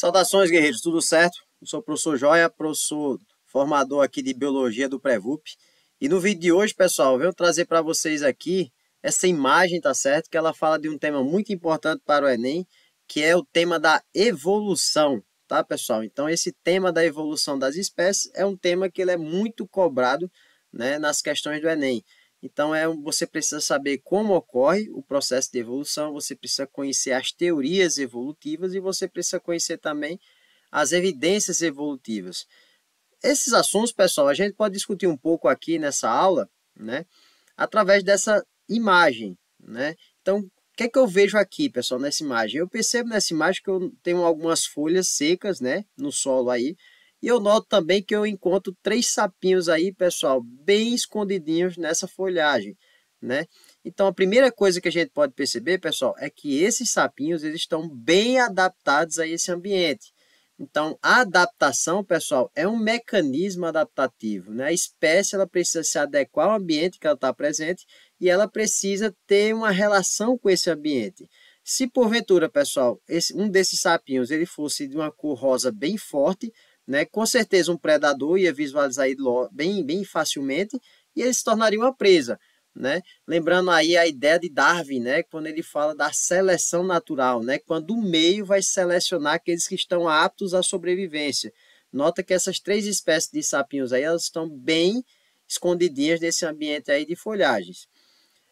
Saudações, guerreiros, tudo certo? Eu sou o professor Joia, professor formador aqui de Biologia do Prevup. E no vídeo de hoje, pessoal, eu venho trazer para vocês aqui essa imagem, tá certo? Que ela fala de um tema muito importante para o Enem, que é o tema da evolução, tá, pessoal? Então, esse tema da evolução das espécies é um tema que ele é muito cobrado né, nas questões do Enem. Então, é, você precisa saber como ocorre o processo de evolução, você precisa conhecer as teorias evolutivas e você precisa conhecer também as evidências evolutivas. Esses assuntos, pessoal, a gente pode discutir um pouco aqui nessa aula, né? Através dessa imagem, né? Então, o que é que eu vejo aqui, pessoal, nessa imagem? Eu percebo nessa imagem que eu tenho algumas folhas secas, né? No solo aí, e eu noto também que eu encontro três sapinhos aí, pessoal, bem escondidinhos nessa folhagem, né? Então, a primeira coisa que a gente pode perceber, pessoal, é que esses sapinhos eles estão bem adaptados a esse ambiente. Então, a adaptação, pessoal, é um mecanismo adaptativo. Né? A espécie ela precisa se adequar ao ambiente que ela está presente e ela precisa ter uma relação com esse ambiente. Se porventura, pessoal, esse, um desses sapinhos ele fosse de uma cor rosa bem forte, né? Com certeza um predador ia visualizar ele bem, bem facilmente e ele se tornaria uma presa. Né? Lembrando aí a ideia de Darwin, né? Quando ele fala da seleção natural, né? Quando o meio vai selecionar aqueles que estão aptos à sobrevivência. Nota que essas três espécies de sapinhos aí, elas estão bem escondidinhas nesse ambiente aí de folhagens.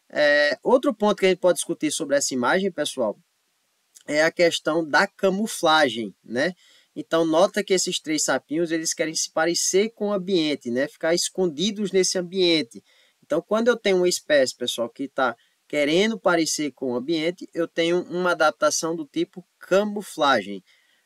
É, outro ponto que a gente pode discutir sobre essa imagem, pessoal, é a questão da camuflagem, né? Então nota que esses três sapinhos eles querem se parecer com o ambiente, né? Ficar escondidos nesse ambiente. Então quando eu tenho uma espécie, pessoal, que está querendo parecer com o ambiente, eu tenho uma adaptação do tipo camuflagem.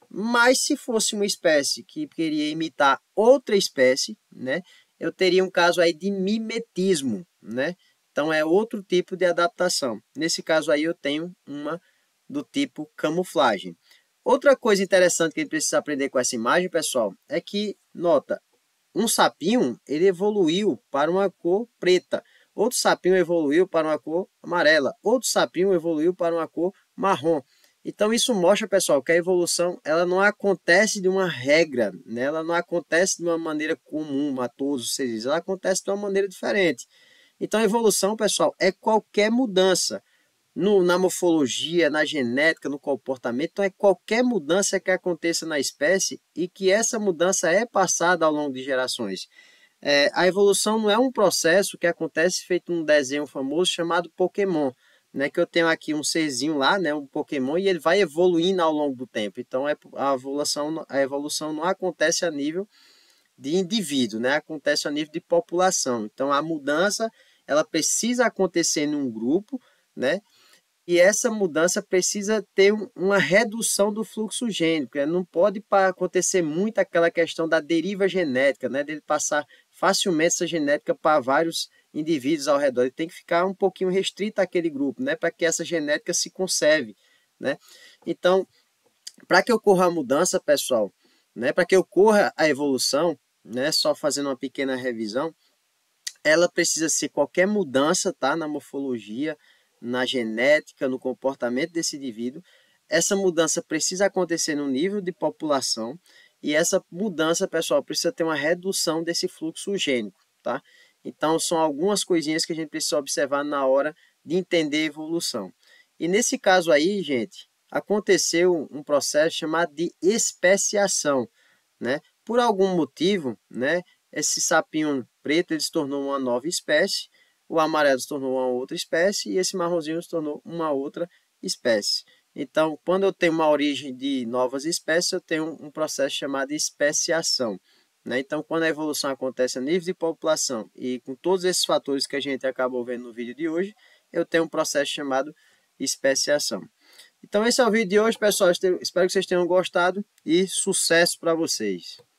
Mas se fosse uma espécie que queria imitar outra espécie, né? Eu teria um caso aí de mimetismo, né? Então é outro tipo de adaptação. Nesse caso aí eu tenho uma do tipo camuflagem. Outra coisa interessante que a gente precisa aprender com essa imagem, pessoal, é que, nota, um sapinho ele evoluiu para uma cor preta, outro sapinho evoluiu para uma cor amarela, outro sapinho evoluiu para uma cor marrom. Então isso mostra, pessoal, que a evolução ela não acontece de uma regra, né? ela não acontece de uma maneira comum a todos os seres, ela acontece de uma maneira diferente. Então evolução, pessoal, é qualquer mudança no, na morfologia, na genética, no comportamento. Então, é qualquer mudança que aconteça na espécie e que essa mudança é passada ao longo de gerações. É, a evolução não é um processo que acontece feito num desenho famoso chamado Pokémon, né? Que eu tenho aqui um serzinho lá, né? Um Pokémon e ele vai evoluindo ao longo do tempo. Então, é, a, evolução, a evolução não acontece a nível de indivíduo, né? Acontece a nível de população. Então, a mudança ela precisa acontecer em um grupo, né? e essa mudança precisa ter uma redução do fluxo gênico. Né? Não pode acontecer muito aquela questão da deriva genética, né? dele passar facilmente essa genética para vários indivíduos ao redor. Ele tem que ficar um pouquinho restrito àquele grupo, né? para que essa genética se conserve. Né? Então, para que ocorra a mudança, pessoal, né? para que ocorra a evolução, né? só fazendo uma pequena revisão, ela precisa ser qualquer mudança tá? na morfologia, na genética, no comportamento desse indivíduo, essa mudança precisa acontecer no nível de população e essa mudança, pessoal, precisa ter uma redução desse fluxo gênico, tá? Então, são algumas coisinhas que a gente precisa observar na hora de entender a evolução. E nesse caso aí, gente, aconteceu um processo chamado de especiação, né? Por algum motivo, né, esse sapinho preto ele se tornou uma nova espécie o amarelo se tornou uma outra espécie e esse marronzinho se tornou uma outra espécie. Então, quando eu tenho uma origem de novas espécies, eu tenho um processo chamado especiação. Né? Então, quando a evolução acontece a nível de população e com todos esses fatores que a gente acabou vendo no vídeo de hoje, eu tenho um processo chamado especiação. Então, esse é o vídeo de hoje, pessoal. Espero que vocês tenham gostado e sucesso para vocês!